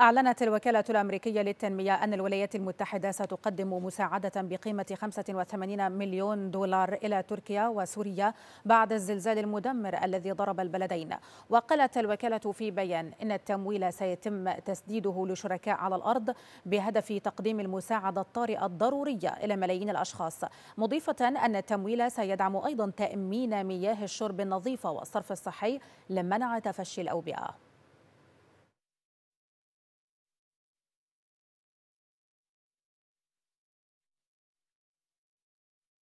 أعلنت الوكالة الأمريكية للتنمية أن الولايات المتحدة ستقدم مساعدة بقيمة 85 مليون دولار إلى تركيا وسوريا بعد الزلزال المدمر الذي ضرب البلدين وقالت الوكالة في بيان إن التمويل سيتم تسديده لشركاء على الأرض بهدف تقديم المساعدة الطارئة الضرورية إلى ملايين الأشخاص مضيفة أن التمويل سيدعم أيضا تأمين مياه الشرب النظيفة والصرف الصحي لمنع تفشي الأوبئة